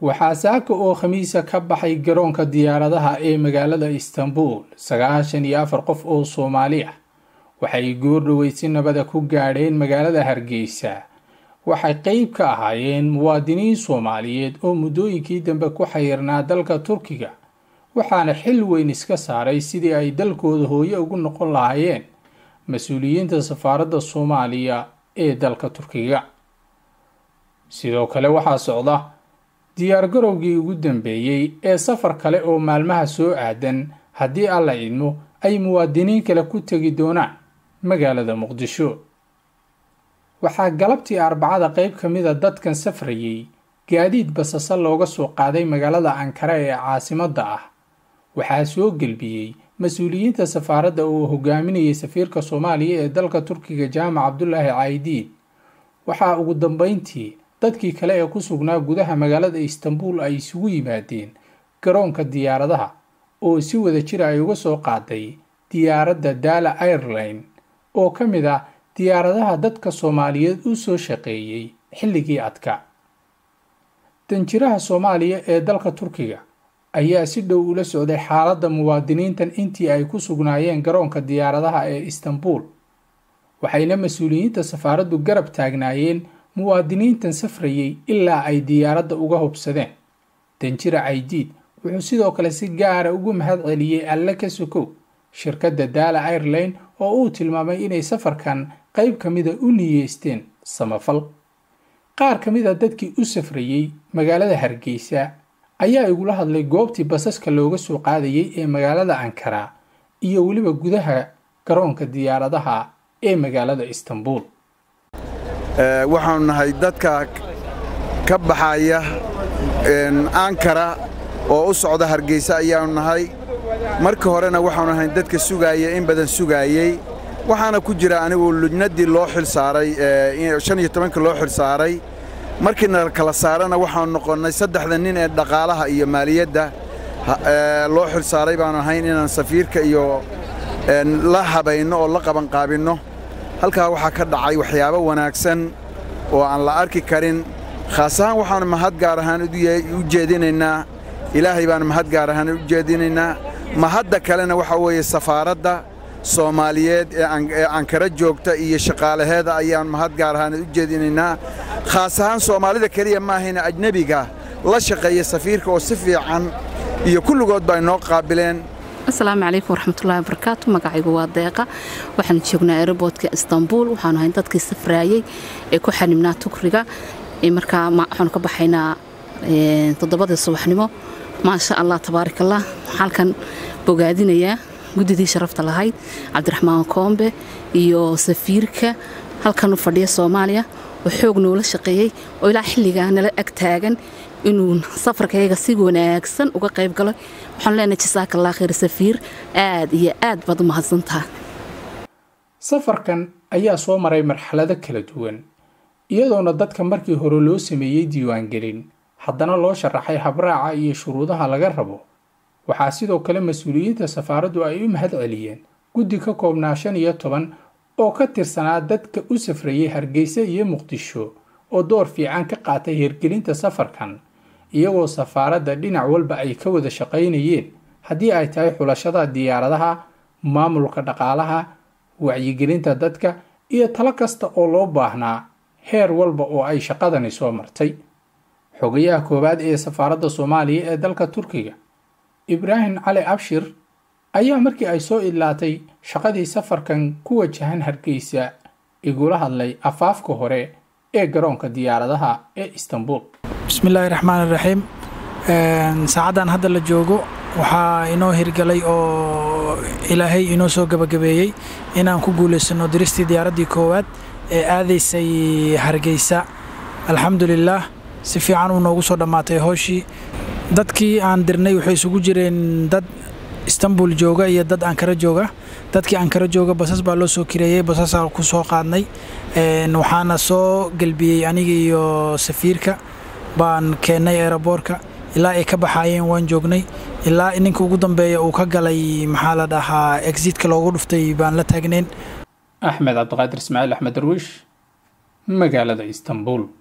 waxaa saaka oo khamiisa ka baxay garoonka diyaaradaha ee magaalada istanbul sagaashan iyo afar qof oo soomaali ah waxay goor si nabada ku gaadheen magaalada hargeysa waxay qeyb ka ahaayeen muwaadiniin soomaaliyeed oo muddooyinkii dambe ku xayirnaa dalka turkiga waxaana xil weyn iska saaray sidii ay dalkooda hooye ugu noqon lahaayeen mas-uuliyiinta safaaradda soomaaliya ee dalka turkiga sidoo kale waxaa socda diyaargarowgii ugu dambeeyey ee safar kale oo maalmaha soo aadan haddii alla idmo ay muwaadiniin kale ku tegi doonaan magaalada muqdisho waxaa galabtii arbacada qayb ka mida ah dadkan safrayey gaadiid basase looga soo qaaday magaalada ankara ee caasimadda ah waxaa soo gelbiyey mas-uuliyiinta safaaradda oo hogaaminayay safiirka soomaaliya ee dalka turkiga jaamac cabdulaahi caayidiin waxaa ugu dambayntii dadkii kale ee ku sugnaa gudaha magaalada istanbul ay isugu yimaadeen garoonka diyaaradaha oo si wada jira ay ah uga soo qaaday diyaaradda dala airline oo ka mid ah diyaaradaha dadka soomaaliyeed u soo shaqeeyey xilligii adka danjiraha soomaaliya ee dalka turkiga ayaa si dhow ula socday xaaladda muwaadiniintan intii ay ku sugnaayeen garoonka diyaaradaha ee istanbul waxayna mas-uuliyiinta safaaraddu garab taagnaayeen muwaadiniintan safrayay ilaa ay diyaaradda uga hubsadeen danjira caydiid wuxuu sidoo kale si gaara ah ugu mahad celiyey alle ka sokow shirkadda daala airline oo uu tilmaamay inay safarkan qayb ka mida u niyeysteen samafal qaar ka mid a dadkii u safrayey magaalada hargeysa ayaa igula hadlay goobtii basaska looga soo qaadayey ee magaalada ankara iyo weliba gudaha garoonka diyaaradaha ee magaalada istanbul Eh, waxaanu nahay dadka ka baxaya ankara oo u socda hargeysa ayaanu nahay marka horena waxaanu nahay dadka sugaaya in badan sugaayey waxaana ku jira anigu lujnaddii loo xilsaaray eh, shan iyo tobankii loo xilsaaray markii na kala saarana waxaanu noqonnay saddexda nin ee dhaqaalaha iyo maaliyadda eh, loo xilsaaray baanu ahayn inaan safiirka iyo la habayno oo la qabanqaabinno halkaa waxaa ka dhacay waxyaabo wanaagsan oo aan la arki karin khaas ahaan waxaan mahad gaar ahaan u jeedinaynaa ilaahay baan mahad gaar ahaan u jeedinaynaa mahadda kalena waxaa weeye safaaradda soomaaliyeed ee ankara joogta iyo shaqaalaheeda ayaan mahad gaar ahaan u jeedinaynaa khaas ahaan soomaalida keliya maahayna ajnebiga la shaqeeya safiirka oo si fiican iyo kulligood ba noo qaabileen asalaamu calaykum waraxmatullahi wabarakaatu magacaygu waa deeqa waxaan joognaa aerobortka istanbul waxaanu ahayn dadkii safraayey ee ku xanibnaa tukriga markaa waxaanu ka baxaynaa toddobadii subaxnimo maasha allah tabaarak halkan bogaadinayaa guddidii sharafta lahayd cabdiraxmaan koombe iyo safiirka halkan u fadhiya soomaaliya oo xoog noola shaqeeyey oo ilaa xilligaa nala ag taagan inuu safarkayaga si wanaagsan uga qayb galo waxaanu leenahay jasaakallah khayr safiir aad iyo aad baad u mahadsantaha safarkan ayaa soo maray marxalado kala duwan iyadoona dadka markii hore loo sameeyey diiwaangelin haddana loo sharaxay habraaca iyo shuruudaha laga rabo waxaa sidoo kale mas-uuliyiinta safaaraddu ay u mahad celiyeen guddi ka koobnaa shan iyo toban oo ka tirsanaa dadka u safrayay hargeysa iyo muqdisho oo door fiican ka qaatay hirgelinta safarkan iyagoo safaaradda dhinac walba ay ka wada shaqaynayeen haddii ay tahay xulashada diyaaradaha maamulka dhaqaalaha wacyigelinta dadka iyo talo kasta oo loo baahnaa heer walba oo ay shaqadani soo martay xogayaha koowaad ee safaaradda soomaaliya ee dalka turkiga ibraahim cali abshir ayaa markii ay soo idlaatay shaqadii safarkan ku wajahan hargeysa igula hadlay afaafka hore ee garoonka diyaaradaha ee istanbul bismillaahi raxmaan raxiim saacaddan hadda la joogo waxaa inoo hirgalay oo ilaahay inoo soo gabagabeeyey inaan ku guulaysano diristii diyaaraddii koowaad ee aadaysay hargeysa alxamdulilaah si fiican uu noogu soo dhammaatay howshii dadkii aan dirnay waxay isugu jireen dad istanbul jooga iyo dad ankara jooga dadkii ankara jooga basas baa loo soo kireeyey basasaa ku soo qaadnay waxaana soo gelbiyey aniga iyo safiirka baan keennay eeraboorka ilaa ay ka baxaayeen waan joognay ilaa ninka ugu dambeeya uu ka galay maxaa la dhahaa exitka loogu dhuftay baan la taagneen axmed cabdiqaadir ismaaciil axmed darwiish magaalada istanbul